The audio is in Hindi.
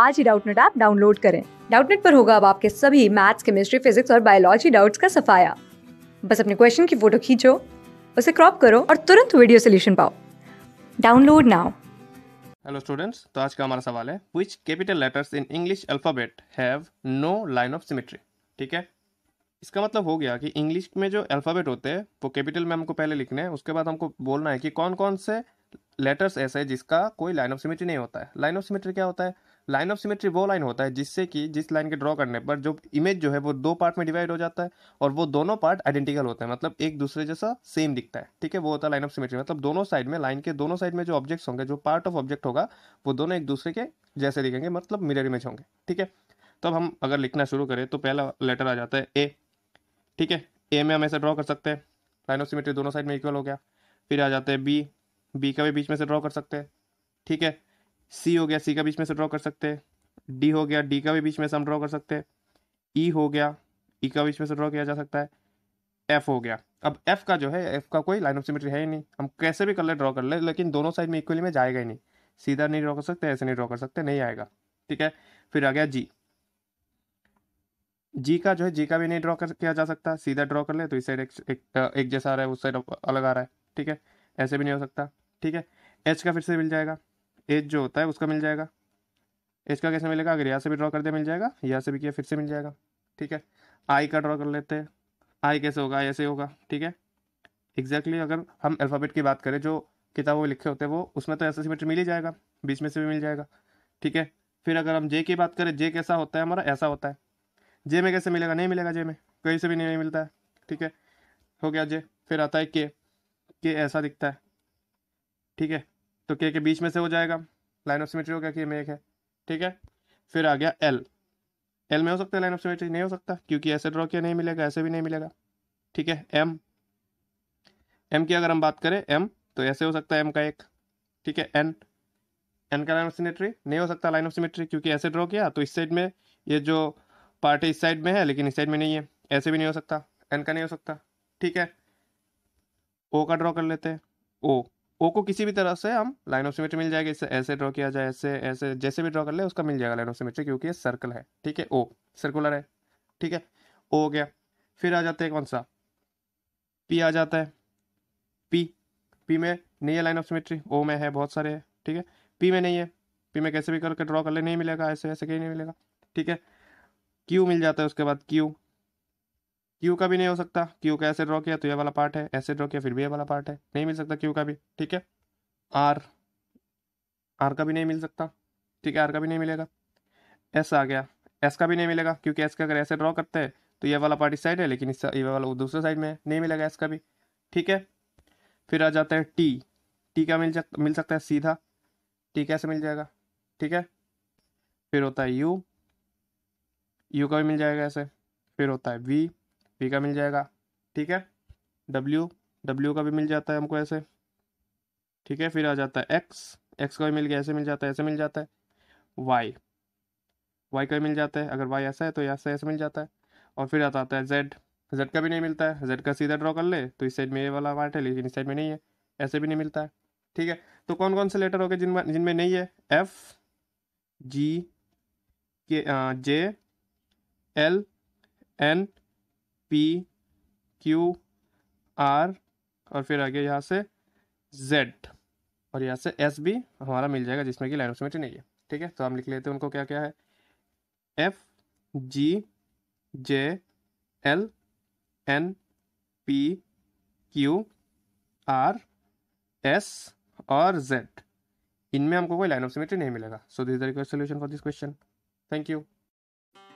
आज ही डाउटनेट ऐप डाउनलोड करें डाउटनेट पर होगा अब आपके सभी मैथ्स केमिस्ट्री फिजिक्स और बायोलॉजी डाउट्स का सफाया बस अपने क्वेश्चन की फोटो खींचो उसे क्रॉप करो और तुरंत वीडियो सोल्यूशन पाओ डाउनलोड नाउ हेलो स्टूडेंट्स तो आज का हमारा सवाल है which capital letters in English alphabet have no line of symmetry ठीक है इसका मतलब हो गया कि इंग्लिश में जो अल्फ़ाबेट होते हैं वो कैपिटल में हमको पहले लिखने हैं उसके बाद हमको बोलना है कि कौन कौन से लेटर्स ऐसे हैं जिसका कोई लाइन ऑफ सिमेट्री नहीं होता है लाइन ऑफ सिमेट्री क्या होता है लाइन ऑफ सिमेट्री वो लाइन होता है जिससे कि जिस लाइन के ड्रॉ करने पर जो इमेज जो है वो दो पार्ट में डिवाइड हो जाता है और वो दोनों पार्ट आइडेंटिकल होते हैं मतलब एक दूसरे जैसा सेम दिखता है ठीक है वो होता है लाइन ऑफ सिमेट्री मतलब दोनों साइड में लाइन के दोनों साइड में जो ऑब्जेक्ट्स होंगे जो पार्ट ऑफ ऑब्जेक्ट होगा वो दोनों एक दूसरे के जैसे दिखेंगे मतलब मिरर इमेज होंगे ठीक है तो अब हम अगर लिखना शुरू करें तो पहला लेटर आ जाता है ए ठीक है ए में हम ऐसे ड्रॉ कर सकते हैं लाइन ऑफ सिमेट्री दोनों साइड में इक्वल हो गया फिर आ जाते हैं बी बी का भी बीच में से ड्रॉ कर सकते हैं ठीक है सी हो गया सी का बीच में से ड्रॉ कर सकते हैं डी हो गया डी का भी बीच में से हम ड्रॉ कर सकते हैं ई e हो गया ई e का बीच में से ड्रॉ किया जा सकता है एफ हो गया अब एफ का जो है एफ का कोई लाइन ऑफ सिमेट्री है ही नहीं हम कैसे भी कलर ड्रॉ कर ले लेकिन दोनों साइड में इक्वली में जाएगा ही नहीं सीधा नहीं ड्रॉ कर सकते ऐसे नहीं ड्रॉ कर सकते नहीं आएगा ठीक है फिर आ गया जी जी का जो है जी का भी नहीं ड्रॉ कर किया जा सकता सीधा ड्रॉ कर ले तो इस साइड एक, एक, एक जैसा आ रहा है उस साइड अलग आ रहा है ठीक है ऐसे भी नहीं हो सकता ठीक है एच का फिर से मिल जाएगा एज जो होता है उसका मिल जाएगा एज का कैसे मिलेगा अगर यहाँ से भी ड्रॉ कर दिया मिल जाएगा यहाँ से भी किया फिर से मिल जाएगा ठीक है आई का ड्रॉ कर लेते हैं आई कैसे होगा ऐसे होगा ठीक है एग्जैक्टली अगर हम अल्फ़ाबेट की बात करें जो किताबों में लिखे होते हैं वो उसमें तो ऐसा सीमेट मिल ही जाएगा बीच में से भी मिल जाएगा ठीक है फिर अगर हम जे की बात करें जे कैसा होता है हमारा ऐसा होता है जे में कैसे मिलेगा नहीं मिलेगा जे में कहीं से भी नहीं मिलता है ठीक है हो गया जे फिर आता है के के ऐसा दिखता है ठीक है तो के के बीच में से हो जाएगा लाइन ऑफ सिमेट्री होगा कि एम एक है ठीक है फिर आ गया एल एल में हो सकता है लाइन ऑफ सिमेट्री नहीं हो सकता क्योंकि ऐसे ड्रॉ किया नहीं मिलेगा ऐसे भी नहीं मिलेगा ठीक है एम एम की अगर हम बात करें एम तो ऐसे हो सकता है एम का एक ठीक है एन एन का लाइन ऑफ सिमेट्री नहीं हो सकता लाइन ऑफ सिमेट्री क्योंकि ऐसे ड्रॉ किया तो इस साइड में ये जो पार्ट इस साइड में है लेकिन इस साइड में नहीं है ऐसे भी नहीं हो सकता एन का नहीं हो सकता ठीक है ओ का ड्रॉ कर लेते हैं ओ ओ को किसी भी तरह से हम लाइन ऑफ सिमेट्री मिल जाएगी इसे ऐसे ड्रॉ किया जाए ऐसे ऐसे जैसे भी ड्रॉ कर ले उसका मिल जाएगा लाइन ऑफ सिमेट्री क्योंकि ये सर्कल है ठीक है ओ सर्कुलर है ठीक है ओ हो गया फिर आ जाता है कौन सा पी आ जाता है पी पी में नहीं है लाइन ऑफ सिमेट्री ओ में है बहुत सारे है ठीक है पी में नहीं है पी में कैसे भी करके ड्रॉ कर ले नहीं मिलेगा ऐसे ऐसे कहीं नहीं मिलेगा ठीक है क्यू मिल जाता है उसके बाद क्यू क्यू का भी नहीं हो सकता क्यू का ऐसे ड्रॉ किया तो ये वाला पार्ट है ऐसे ड्रॉ किया फिर भी ये वाला पार्ट है नहीं मिल सकता क्यू का भी ठीक है आर आर का भी नहीं मिल सकता ठीक है आर का भी नहीं मिलेगा एस आ गया एस का भी नहीं मिलेगा क्योंकि एस का अगर ऐसे ड्रॉ करते हैं तो ये वाला पार्ट इस साइड है लेकिन इस ये वाला दूसरे साइड में नहीं मिलेगा एस का भी ठीक है फिर आ जाता है टी टी का मिल जा मिल सकता है सीधा टी कैसे मिल जाएगा ठीक है फिर होता है यू यू का भी मिल जाएगा ऐसे फिर होता है वी पी का मिल जाएगा ठीक है डब्ल्यू डब्ल्यू का भी मिल जाता है हमको ऐसे ठीक है फिर आ जाता है एक्स एक्स का भी मिल गया ऐसे मिल जाता है ऐसे मिल जाता है वाई वाई का भी मिल जाता है अगर वाई ऐसा है तो ऐसा ऐसे मिल जाता है और फिर आता है जेड जेड का भी नहीं मिलता है जेड का सीधा ड्रॉ कर ले तो इस साइड में ये वाला पार्ट है लेकिन इस साइड में नहीं है ऐसे भी नहीं मिलता है ठीक है तो कौन कौन से लेटर हो गए जिनमें जिनमें नहीं है F G K J L N P Q R और फिर आगे यहाँ से जेड और यहाँ से एस भी हमारा मिल जाएगा जिसमें कि लाइन ऑफ सिमेट्री नहीं है ठीक है तो हम लिख लेते हैं उनको क्या क्या है F G J L N P Q R S और जेड इनमें हमको कोई लाइन ऑफ सिमेट्री नहीं मिलेगा so this the request solution for this question thank you